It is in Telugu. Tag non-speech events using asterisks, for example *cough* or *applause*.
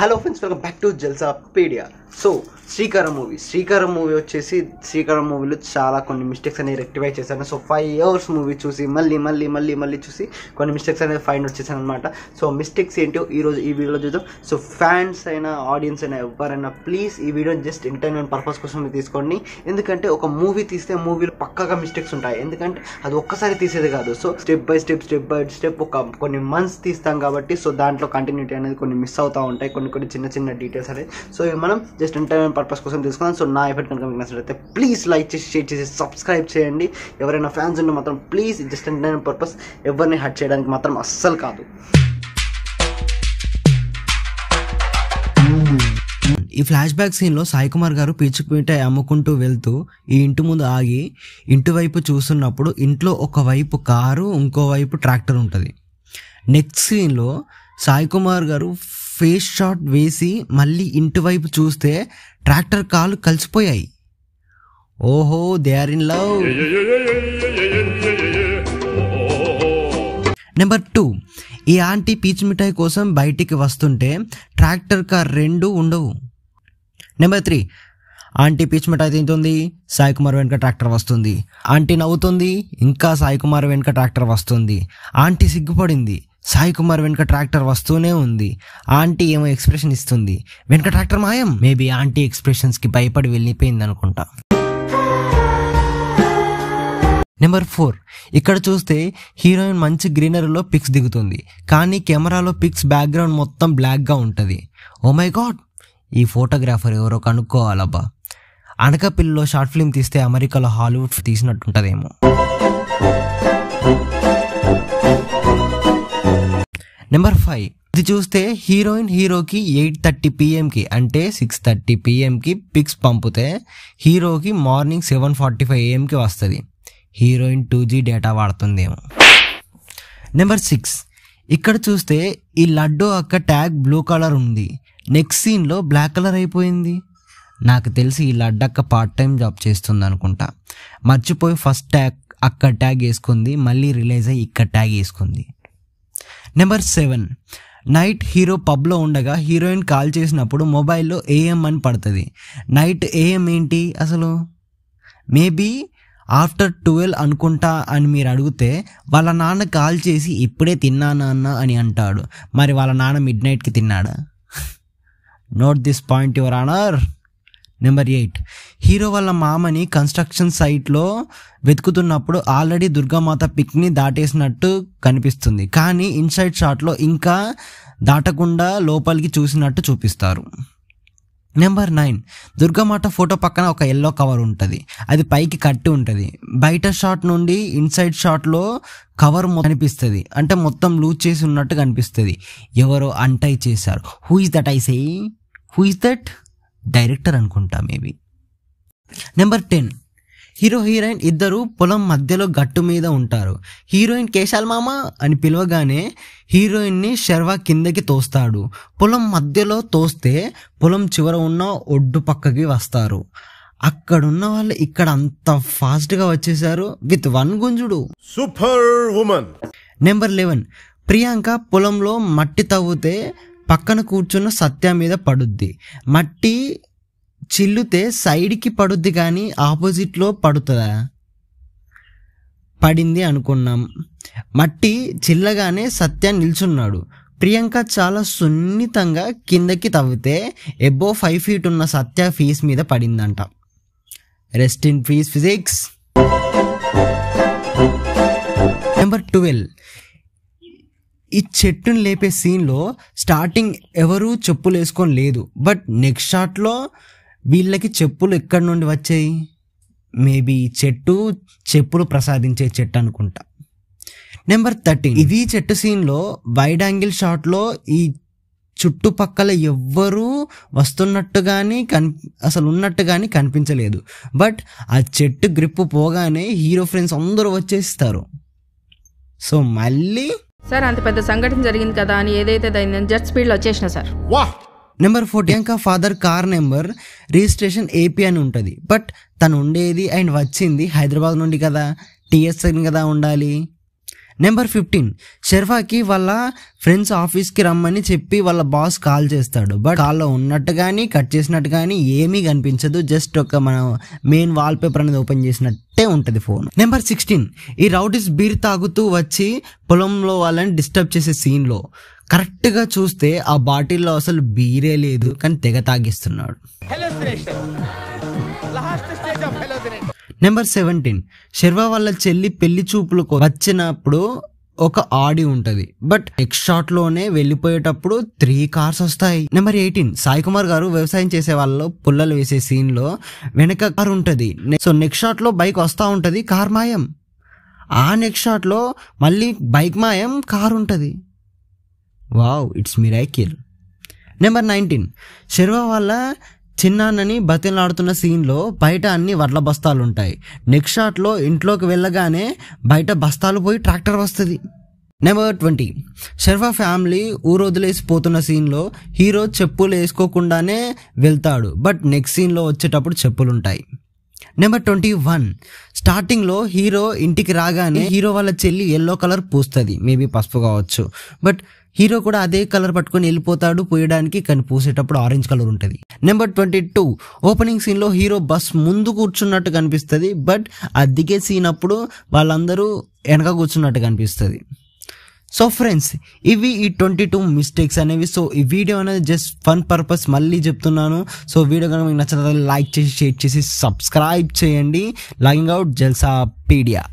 hello friends welcome back to జల్సా పీడియా so Sreekaram movie Sreekaram movie వచ్చేసి శ్రీకారం మూవీలో చాలా కొన్ని మిస్టేక్స్ అనేవి రెక్టిఫై చేశాను సో ఫైవ్ అవర్స్ మూవీ చూసి మళ్ళీ మళ్ళీ మళ్ళీ మళ్ళీ చూసి కొన్ని మిస్టేక్స్ అనేది ఫైండ్ వచ్చేసాను అనమాట సో మిస్టేక్స్ ఏంటో ఈరోజు ఈ వీడియోలో చూద్దాం సో ఫ్యాన్స్ అయినా ఆడియన్స్ అయినా ఎవరైనా ప్లీజ్ ఈ వీడియో జస్ట్ ఎంటర్టైన్మెంట్ పర్పస్ కోసం తీసుకోండి ఎందుకంటే ఒక మూవీ తీస్తే మూవీలో పక్కగా మిస్టేక్స్ ఉంటాయి ఎందుకంటే అది ఒక్కసారి తీసేది కాదు so step by step step by step ఒక కొన్ని మంత్స్ తీస్తాం కాబట్టి సో దాంట్లో కంటిన్యూటీ అనేది కొన్ని మిస్ అవుతూ ఉంటాయి కొన్ని కొన్ని కొన్ని చిన్న చిన్న డీటెయిల్స్ అనేది సో ఇవి మనం జస్ట్ ఎంటర్టైన్మెంట్ పర్పస్ కోసం తీసుకున్నాం సో నా ఎఫెక్ట్ కనుక మీకు నచ్చినట్లయితే ప్లీజ్ లైక్ చేసి షేర్ చేసి సబ్స్క్రైబ్ చేయండి ఎవరైనా ఫ్యాన్స్ ఉంటే మాత్రం ప్లీజ్ జస్ట్ ఎంటర్టైన్మెంట్ పర్పస్ ఎవరిని హట్ చేయడానికి మాత్రం అస్సలు కాదు ఈ ఫ్లాష్ బ్యాక్ సీన్లో సాయి కుమార్ గారు పీచుకు మిఠాయి అమ్ముకుంటూ వెళ్తూ ఈ ఇంటి ముందు ఆగి ఇంటి వైపు చూస్తున్నప్పుడు ఇంట్లో ఒకవైపు కారు ఇంకోవైపు ట్రాక్టర్ ఉంటుంది నెక్స్ట్ సీన్లో సాయి కుమార్ గారు ఫేస్ షాట్ వేసి మళ్ళీ ఇంటివైపు చూస్తే ట్రాక్టర్ కాలు కలిసిపోయాయి ఓహో they are in love number two ఈ ఆంటీ పీచు మిఠాయి కోసం బయటికి వస్తుంటే ట్రాక్టర్ కార్ రెండు ఉండవు నెంబర్ త్రీ ఆంటీ పీచ్ మిఠాయి తింటుంది సాయి కుమార్ వెనుక ట్రాక్టర్ వస్తుంది ఆంటీ నవ్వుతుంది ఇంకా సాయి కుమార్ వెనుక ట్రాక్టర్ వస్తుంది ఆంటీ సిగ్గుపడింది సాయి కుమార్ వెనుక ట్రాక్టర్ వస్తూనే ఉంది ఆంటీ ఏమో ఎక్స్ప్రెషన్ ఇస్తుంది వెనుక ట్రాక్టర్ మాయం మేబీ ఆంటీ ఎక్స్ప్రెషన్స్కి భయపడి వెళ్ళిపోయింది అనుకుంటా నెంబర్ ఫోర్ ఇక్కడ చూస్తే హీరోయిన్ మంచి గ్రీనరీలో పిక్స్ దిగుతుంది కానీ కెమెరాలో పిక్స్ బ్యాక్గ్రౌండ్ మొత్తం బ్లాక్గా ఉంటుంది ఓ oh మై గాడ్ ఈ ఫోటోగ్రాఫర్ ఎవరో కనుక్కోవాలబ్బా అనకపిల్లిలో షార్ట్ ఫిల్మ్ తీస్తే అమెరికాలో హాలీవుడ్ తీసినట్టుంటుందేమో నెంబర్ ఫైవ్ ఇది చూస్తే హీరోయిన్ హీరోకి ఎయిట్ థర్టీ పిఎంకి అంటే సిక్స్ థర్టీ పిఎంకి పిక్స్ పంపితే హీరోకి మార్నింగ్ సెవెన్ ఫార్టీ ఫైవ్ ఏఎంకి వస్తుంది హీరోయిన్ టూ జీ డేటా వాడుతుందేమో నెంబర్ సిక్స్ ఇక్కడ చూస్తే ఈ లడ్డు అక్క ట్యాగ్ బ్లూ కలర్ ఉంది నెక్స్ట్ సీన్లో బ్లాక్ కలర్ అయిపోయింది నాకు తెలిసి ఈ లడ్డక్క పార్ట్ టైం జాబ్ చేస్తుంది అనుకుంటా మర్చిపోయి ఫస్ట్ ట్యాగ్ అక్క ట్యాగ్ వేసుకుంది మళ్ళీ రిలీజ్ అయ్యి ఇక్కడ ట్యాగ్ వేసుకుంది నెంబర్ సెవెన్ నైట్ హీరో పబ్లో ఉండగా హీరోయిన్ కాల్ చేసినప్పుడు మొబైల్లో ఏఎం అని పడుతుంది నైట్ ఏఎం ఏంటి అసలు మేబీ ఆఫ్టర్ ట్వెల్వ్ అనుకుంటా అని మీరు అడిగితే వాళ్ళ నాన్న కాల్ చేసి ఇప్పుడే తిన్నా అన్న అని అంటాడు మరి వాళ్ళ నాన్న మిడ్ నైట్కి తిన్నాడా *laughs* note this point your honour number eight hero వాళ్ళ మామని కన్స్ట్రక్షన్ సైట్లో వెతుకుతున్నప్పుడు ఆల్రెడీ దుర్గామాత పిక్ని దాటేసినట్టు కనిపిస్తుంది కానీ ఇన్సైడ్ షాట్లో ఇంకా దాటకుండా లోపలికి చూసినట్టు చూపిస్తారు నెంబర్ నైన్ దుర్గామాత ఫోటో పక్కన ఒక ఎల్లో కవర్ ఉంటుంది అది పైకి కట్టి ఉంటుంది బయట షాట్ నుండి ఇన్సైడ్ షాట్లో కవర్ కనిపిస్తుంది అంటే మొత్తం లూజ్ చేసి ఉన్నట్టు కనిపిస్తుంది ఎవరో అంటై చేశారు who is that I say who is that director అనుకుంటా maybe number ten hero heroine ఇద్దరు పొలం మధ్యలో గట్టు మీద ఉంటారు హీరోయిన్ కేశాల్ మామ అని పిలవగానే హీరోయిన్ని శర్వా కిందకి తోస్తాడు పొలం మధ్యలో తోస్తే పొలం చివర ఉన్న ఒడ్డు పక్కకి వస్తారు అక్కడున్న వాళ్ళు ఇక్కడ అంత ఫాస్ట్గా వచ్చేసారు విత్ వన్ గుంజుడు super women number eleven Priyanka పొలంలో మట్టి తవ్వుతే పక్కన కూర్చున్న సత్య మీద పడుద్ది మట్టి చిల్లుతే సైడ్కి పడుద్ది కానీ ఆపోజిట్లో పడుతుందా పడింది అనుకున్నాం మట్టి చిల్లగానే సత్య నిల్చున్నాడు ప్రియాంక చాలా సున్నితంగా కిందకి తవ్వితే ఎబో ఫైవ్ ఫీట్ ఉన్న సత్య ఫీజ్ మీద పడిందంట rest in peace physics number twelve ఈ చెట్టును లేపే సీన్లో స్టార్టింగ్ ఎవరూ చెప్పులు వేసుకొని లేదు బట్ నెక్స్ట్ షాట్లో వీళ్ళకి చెప్పులు ఎక్కడి నుండి వచ్చాయి మేబీ చెట్టు చెప్పులు ప్రసాదించే చెట్టు అనుకుంటా నెంబర్ థర్టీన్ ఇది చెట్టు సీన్లో వైడ్ యాంగిల్ షాట్లో ఈ చుట్టుపక్కల ఎవ్వరూ వస్తున్నట్టు కానీ కన్ అసలు ఉన్నట్టు కానీ కనిపించలేదు బట్ ఆ చెట్టు గ్రిప్పు పోగానే హీరో ఫ్రెండ్స్ అందరూ వచ్చేస్తారు సో మళ్ళీ సార్ అంత పెద్ద సంఘటన జరిగింది కదా అని ఏదైతే అయిందని జెట్ లో వచ్చేసిన సార్ వాహ్ నెంబర్ ఫోర్ కా father car number registration AP అని ఉంటుంది బట్ తను ఉండేది అండ్ వచ్చింది హైదరాబాద్ నుండి కదా టీఎస్ఎన్ కదా ఉండాలి నెంబర్ ఫిఫ్టీన్ షెర్ఫాకి వాళ్ళ ఫ్రెండ్స్ ఆఫీస్కి రమ్మని చెప్పి వాళ్ళ బాస్ కాల్ చేస్తాడు బట్ కాల్లో ఉన్నట్టు కానీ కట్ చేసినట్టు కానీ ఏమీ కనిపించదు జస్ట్ ఒక మన మెయిన్ వాల్ పేపర్ అనేది ఓపెన్ చేసినట్టే ఉంటుంది ఫోన్ నెంబర్ సిక్స్టీన్ ఈ రౌడీస్ బీర్ తాగుతూ వచ్చి పొలంలో వాళ్ళని డిస్టర్బ్ చేసే సీన్లో కరెక్ట్గా చూస్తే ఆ బాటిల్లో అసలు బీరే లేదు కానీ తెగ తాగిస్తున్నాడు హలో నెంబర్ సెవెంటీన్ శర్వ వాళ్ళ చెల్లి పెళ్లి చూపులకు వచ్చినప్పుడు ఒక ఆడి ఉంటుంది బట్ నెక్స్ట్ షాట్ లోనే వెళ్ళిపోయేటప్పుడు త్రీ కార్స్ వస్తాయి నెంబర్ ఎయిటీన్ సాయి కుమార్ గారు వ్యవసాయం చేసే వాళ్ళలో పుల్లలు వేసే సీన్ లో వెనక కార్ ఉంటుంది సో నెక్స్ట్ షాట్ లో బైక్ వస్తా ఉంటది కార్ మాయం ఆ నెక్స్ట్ షాట్ లో మళ్ళీ బైక్ మాయం కార్ ఉంటుంది wow it's miracle number nineteen Sharva వాళ్ళ చిన్నాన్నని బతిలాడుతున్న సీన్లో బయట అన్ని వడ్ల బస్తాలు ఉంటాయి నెక్స్ట్ షాట్లో ఇంట్లోకి వెళ్ళగానే బయట బస్తాలు పోయి ట్రాక్టర్ వస్తుంది నెంబర్ ట్వంటీ షర్ఫా ఫ్యామిలీ ఊరొదిలేసి పోతున్న సీన్లో హీరో చెప్పులు వేసుకోకుండానే వెళ్తాడు బట్ నెక్స్ట్ సీన్లో వచ్చేటప్పుడు చెప్పులు ఉంటాయి నెంబర్ ట్వంటీ వన్ స్టార్టింగ్లో హీరో ఇంటికి రాగానే హీరో వాళ్ళ చెల్లి ఎల్లో కలర్ పూస్తుంది మేబీ పసుపు కావచ్చు బట్ హీరో కూడా అదే కలర్ పట్టుకొని వెళ్ళిపోతాడు పోయడానికి కానీ పూసేటప్పుడు ఆరెంజ్ కలర్ ఉంటుంది నెంబర్ ట్వంటీ టూ ఓపెనింగ్ సీన్లో హీరో బస్ ముందు కూర్చున్నట్టు కనిపిస్తుంది బట్ ఆ దిగే సీన్ అప్పుడు వాళ్ళందరూ వెనక కూర్చున్నట్టు కనిపిస్తుంది సో ఫ్రెండ్స్ ఇవి ఈ ట్వంటీ టూ మిస్టేక్స్ అనేవి సో ఈ వీడియో అనేది జస్ట్ ఫన్ పర్పస్ మళ్ళీ చెప్తున్నాను సో వీడియో కనుక మీకు నచ్చిన లైక్ చేసి షేర్ చేసి సబ్స్క్రైబ్ చేయండి లాగింగ్ అవుట్ జల్సా పీడియా